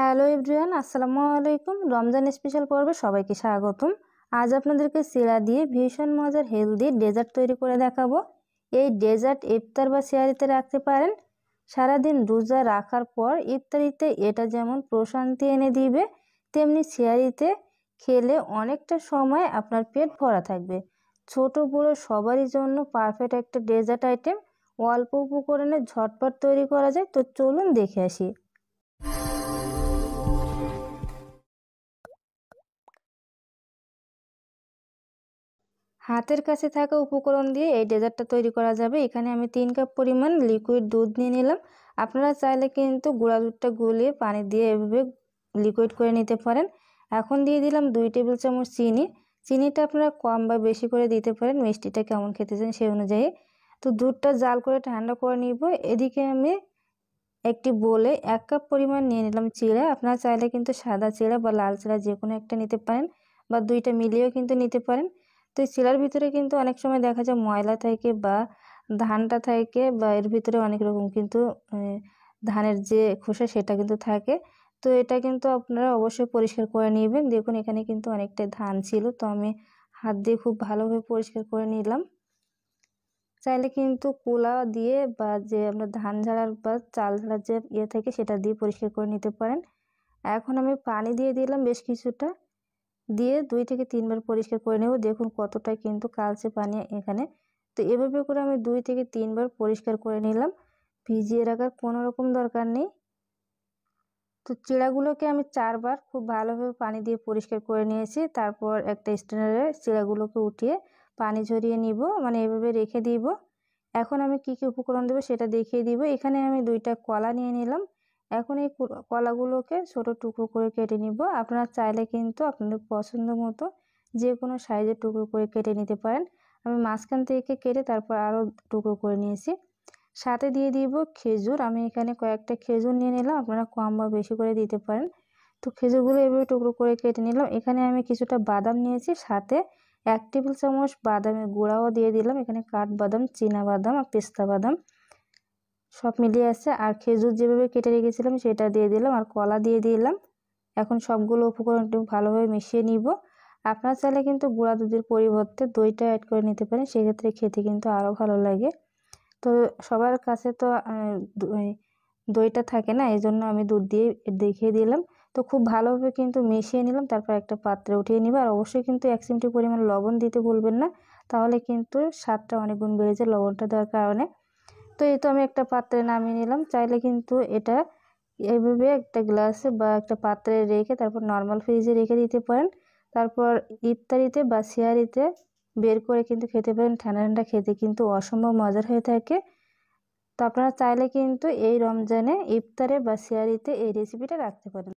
hello everyone আসসালামু আলাইকুম Ramzan special পর্বে সবাইকে স্বাগতম আজ আপনাদেরকে সিরা দিয়ে ভীষণ মজার হেলদি ডেজার্ট তৈরি করে দেখাবো এই ডেজার্ট ইফতার বা সিয়ারিতে রাখতে পারেন সারাদিন রোজা রাখার পর ইফতারিতে এটা যেমন প্রশান্তি এনে দিবে তেমনি সিয়ারিতে খেলে অনেকটা সময় আপনার পেট ভরা থাকবে ছোট বড় সবারই জন্য পারফেক্ট একটা ডেজার্ট আইটেম অল্প উপকরণে ঝটপট তৈরি করা যায় তো চলুন দেখে আসি হাতের কাছে থাকা উপকরণ দিয়ে এই ডেজার্টটা তৈরি করা যাবে এখানে আমি তিন কাপ পরিমাণ লিকুইড দুধ নিয়ে নিলাম আপনারা চাইলে কিন্তু গুঁড়া দুধটা গুলিয়ে পানি দিয়ে এভাবে লিকুইড করে নিতে পারেন এখন দিয়ে দিলাম দুই টেবিল চামচ চিনি চিনিটা আপনারা কম বা বেশি করে দিতে পারেন মিষ্টিটা কেমন খেতে চান সেই অনুযায়ী তো দুধটা জাল করে ঠান্ডা করে নিব এদিকে আমি একটি বলে এক কাপ পরিমাণ নিয়ে নিলাম চিড়া আপনারা চাইলে কিন্তু সাদা চিড়া বা লাল চিড়া যে কোনো একটা নিতে পারেন বা দুইটা মিলিয়েও কিন্তু নিতে পারেন তো এই শিলার ভিতরে কিন্তু অনেক সময় দেখা যায় ময়লা থাকে বা ধানটা থাকে বা এর ভিতরে অনেক রকম কিন্তু ধানের যে খোসা সেটা কিন্তু থাকে তো এটা কিন্তু আপনারা অবশ্যই পরিষ্কার করে নেবেন দেখুন এখানে কিন্তু অনেকটা ধান ছিল তো আমি হাত দিয়ে খুব ভালোভাবে পরিষ্কার করে নিলাম চাইলে কিন্তু কোলা দিয়ে বা যে আমরা ধান ঝাড়ার বা চাল ঝাড়ার যে ইয়ে থাকে সেটা দিয়ে পরিষ্কার করে নিতে পারেন এখন আমি পানি দিয়ে দিলাম বেশ কিছুটা দিয়ে দুই থেকে তিনবার পরিষ্কার করে নেব দেখুন কতটা কিন্তু কালচে পানি এখানে তো এভাবে করে আমি দুই থেকে তিনবার পরিষ্কার করে নিলাম ভিজিয়ে রাখার কোনো রকম দরকার নেই তো চিড়াগুলোকে আমি চারবার খুব ভালোভাবে পানি দিয়ে পরিষ্কার করে নিয়েছি তারপর একটা স্ট্যান্ডারে চিড়াগুলোকে উঠিয়ে পানি ঝরিয়ে নিব মানে এভাবে রেখে দিব এখন আমি কি কি উপকরণ দেবো সেটা দেখিয়ে দিব এখানে আমি দুইটা কলা নিয়ে নিলাম এখন এই কলাগুলোকে ছোটো টুকরো করে কেটে নিব আপনারা চাইলে কিন্তু আপনাদের পছন্দ মতো যে কোনো সাইজের টুকরো করে কেটে নিতে পারেন আমি মাঝখান থেকে কেটে তারপর আরও টুকরো করে নিয়েছি সাথে দিয়ে দিব খেজুর আমি এখানে কয়েকটা খেজুর নিয়ে নিলাম আপনারা কম বা বেশি করে দিতে পারেন তো খেজুরগুলো এভাবে টুকরো করে কেটে নিলাম এখানে আমি কিছুটা বাদাম নিয়েছি সাথে এক টেবিল চামচ বাদামের গুঁড়াও দিয়ে দিলাম এখানে কাঠবাদাম বাদাম চীনা বাদাম আর পেস্তা বাদাম সব মিলিয়ে আসছে আর খেজুর যেভাবে কেটে রেখেছিলাম সেটা দিয়ে দিলাম আর কলা দিয়ে দিলাম এখন সবগুলো উপকরণ একটু ভালোভাবে মিশিয়ে নিব আপনার চাইলে কিন্তু গুঁড়া দুধের পরিবর্তে দইটা অ্যাড করে নিতে পারেন সেক্ষেত্রে খেতে কিন্তু আরও ভালো লাগে তো সবার কাছে তো দইটা থাকে না এই জন্য আমি দুধ দিয়ে দেখিয়ে দিলাম তো খুব ভালোভাবে কিন্তু মিশিয়ে নিলাম তারপর একটা পাত্রে উঠিয়ে নিব আর অবশ্যই কিন্তু এক চিমটি পরিমাণ লবণ দিতে ভুলবেন না তাহলে কিন্তু স্বাদটা অনেক গুণ বেড়ে যায় লবণটা দেওয়ার কারণে তো এই তো আমি একটা পাত্রে নামিয়ে নিলাম চাইলে কিন্তু এটা এভাবে একটা গ্লাসে বা একটা পাত্রে রেখে তারপর নর্মাল ফ্রিজে রেখে দিতে পারেন তারপর ইফতারিতে বা সিয়ারিতে বের করে কিন্তু খেতে পারেন ঠান্ডা ঠান্ডা খেতে কিন্তু অসম্ভব মজার হয়ে থাকে তো আপনারা চাইলে কিন্তু এই রমজানে ইফতারে বা সিয়ারিতে এই রেসিপিটা রাখতে পারেন